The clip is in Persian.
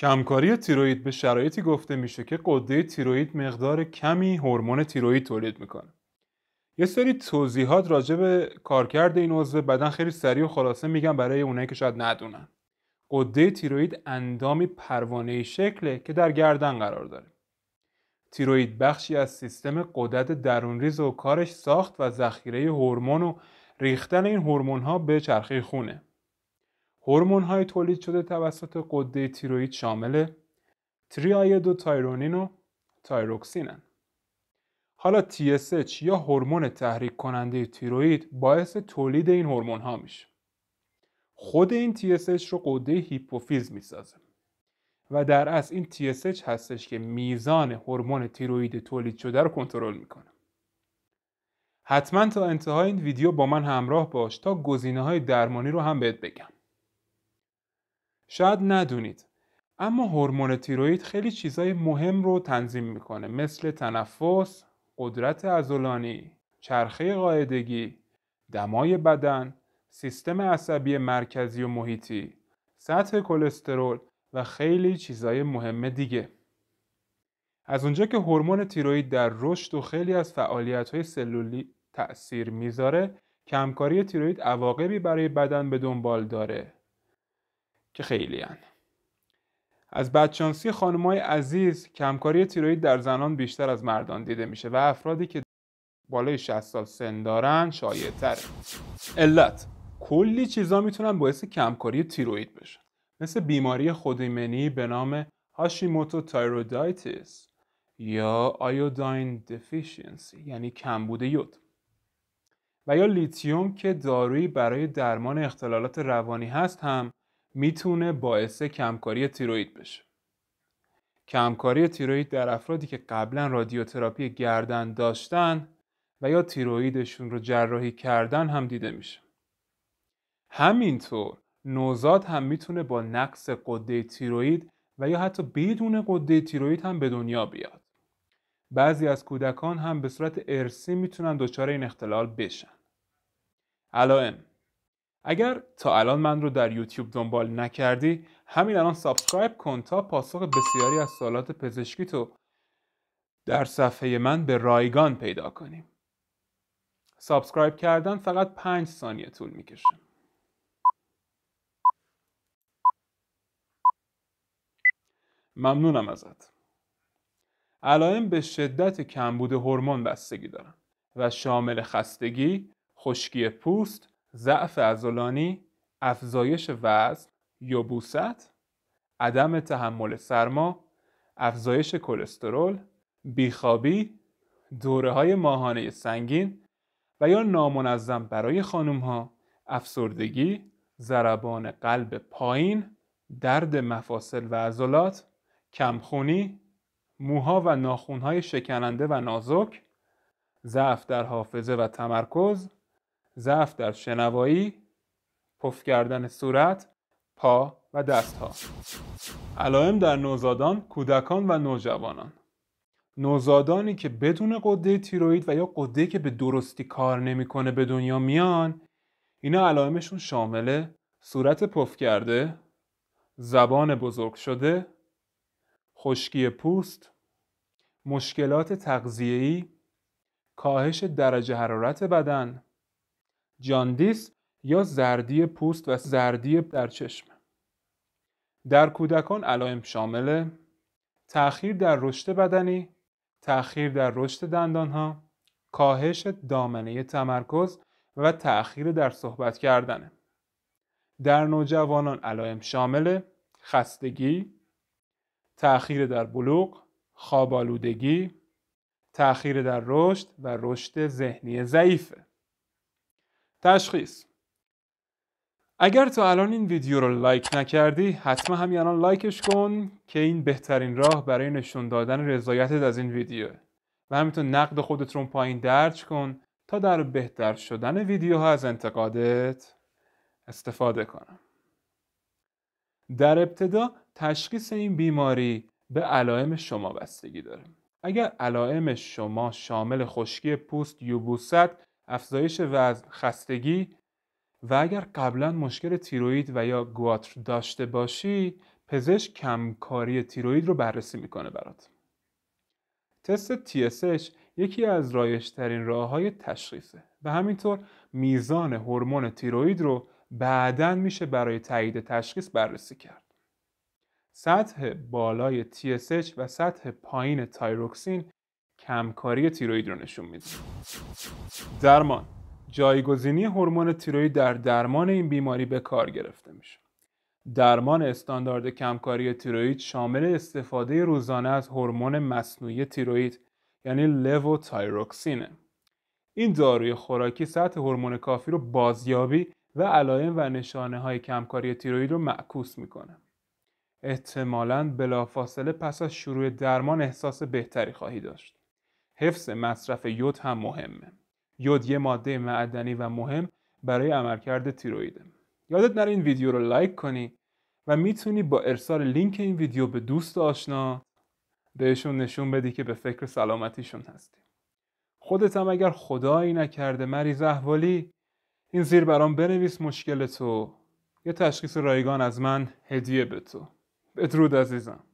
کمکاری تیروید به شرایطی گفته میشه که قده تیروید مقدار کمی هورمون تیروید تولید میکنه یه سری توضیحات راجع به کارکرد این عضو بدن خیلی سریع و خلاصه میگم برای اونایی که شاید ندونن قده تیروید اندامی پروانه شکله که در گردن قرار داره تیروید بخشی از سیستم قدرت درونریز و کارش ساخت و ذخیره هورمون و ریختن این هورمون ها به چرخه خونه هورمون های تولید شده توسط قده تیروید شامل تریاید و تایرونین و تایروکسینن حالا TSH یا هورمون تحریک کننده تیروید باعث تولید این هورمون ها میشه خود این TSH رو قده هیپوفیز میسازه و در اصل این TSH هستش که میزان هورمون تیروید تولید شده رو کنترل میکنه حتما تا انتهای این ویدیو با من همراه باش تا گزینه های درمانی رو هم بهت بگم شاید ندونید اما هورمون تیروید خیلی چیزای مهم رو تنظیم میکنه مثل تنفس، قدرت عضلانی، چرخه قاعدگی، دمای بدن، سیستم عصبی مرکزی و محیطی، سطح کلسترول و خیلی چیزای مهم دیگه. از اونجا که هورمون تیروید در رشد و خیلی از فعالیت‌های سلولی تأثیر میذاره، کمکاری تیروید عواقبی برای بدن به دنبال داره. که خیلی هن. یعنی. از بدشانسی خانمای عزیز کمکاری همکاری تیروید در زنان بیشتر از مردان دیده میشه و افرادی که بالای 60 سال سن دارن شایع علت کلی چیزا میتونن باعث کمکاری تیروید بشن مثل بیماری خودیمنی به نام هاشیموتو تایرودایتیس یا آیوداین دفیشینسی یعنی کمبود یود و یا لیتیوم که دارویی برای درمان اختلالات روانی هست هم میتونه باعث کمکاری تیروید بشه کمکاری تیروید در افرادی که قبلا رادیوتراپی گردن داشتن و یا تیرویدشون رو جراحی کردن هم دیده میشه همینطور نوزاد هم میتونه با نقص قده تیروید و یا حتی بدون قده تیروید هم به دنیا بیاد بعضی از کودکان هم به صورت ارسی میتونن دچار این اختلال بشن علائم اگر تا الان من رو در یوتیوب دنبال نکردی همین الان سابسکرایب کن تا پاسخ بسیاری از سوالات پزشکی تو در صفحه من به رایگان پیدا کنیم سابسکرایب کردن فقط 5 ثانیه طول میکشه ممنونم ازت علائم به شدت کمبود هورمون بستگی دارن و شامل خستگی، خشکی پوست، ضعف عضلانی افزایش وزن یبوست عدم تحمل سرما افزایش کلسترول بیخوابی دوره های ماهانه سنگین و یا نامنظم برای خانم ها افسردگی ضربان قلب پایین درد مفاصل و عضلات کمخونی موها و ناخونهای شکننده و نازک ضعف در حافظه و تمرکز ضعف در شنوایی پف کردن صورت پا و دستها علائم در نوزادان کودکان و نوجوانان نوزادانی که بدون قده تیروید و یا قده که به درستی کار نمیکنه به دنیا میان اینا علائمشون شامل صورت پف کرده زبان بزرگ شده خشکی پوست مشکلات تغذیه‌ای کاهش درجه حرارت بدن جاندیس یا زردی پوست و زردی در چشم در کودکان علائم شامل تأخیر در رشد بدنی، تأخیر در رشد دندانها، کاهش دامنه تمرکز و تأخیر در صحبت کردنه. در نوجوانان علائم شامل خستگی، تأخیر در بلوغ، خوابالودگی، تأخیر در رشد و رشد ذهنی ضعیفه. تشخیص اگر تو الان این ویدیو رو لایک نکردی حتما همین الان لایکش کن که این بهترین راه برای نشون دادن رضایتت از این ویدیو و همینطور نقد خودت رو پایین درج کن تا در بهتر شدن ویدیوها از انتقادت استفاده کنم در ابتدا تشخیص این بیماری به علائم شما بستگی داره اگر علائم شما شامل خشکی پوست یوبوست افزایش وزن، خستگی و اگر قبلا مشکل تیروید و یا گواتر داشته باشی پزشک کمکاری تیروید رو بررسی میکنه برات تست TSH یکی از رایشترین راه های تشخیصه و همینطور میزان هورمون تیروید رو بعدا میشه برای تایید تشخیص بررسی کرد سطح بالای TSH و سطح پایین تایروکسین کمکاری تیروید رو نشون میده درمان جایگزینی هورمون تیروید در درمان این بیماری به کار گرفته میشه درمان استاندارد کمکاری تیروید شامل استفاده روزانه از هورمون مصنوعی تیروید یعنی تایروکسینه این داروی خوراکی سطح هورمون کافی رو بازیابی و علائم و نشانه های کمکاری تیروید رو معکوس میکنه احتمالاً بلافاصله پس از شروع درمان احساس بهتری خواهی داشت حفظ مصرف یود هم مهمه یود یه ماده معدنی و مهم برای عملکرد تیرویده یادت نره این ویدیو رو لایک کنی و میتونی با ارسال لینک این ویدیو به دوست آشنا بهشون نشون بدی که به فکر سلامتیشون هستی خودت هم اگر خدایی نکرده مریض احوالی این زیر برام بنویس مشکل تو یه تشخیص رایگان از من هدیه به تو بدرود عزیزم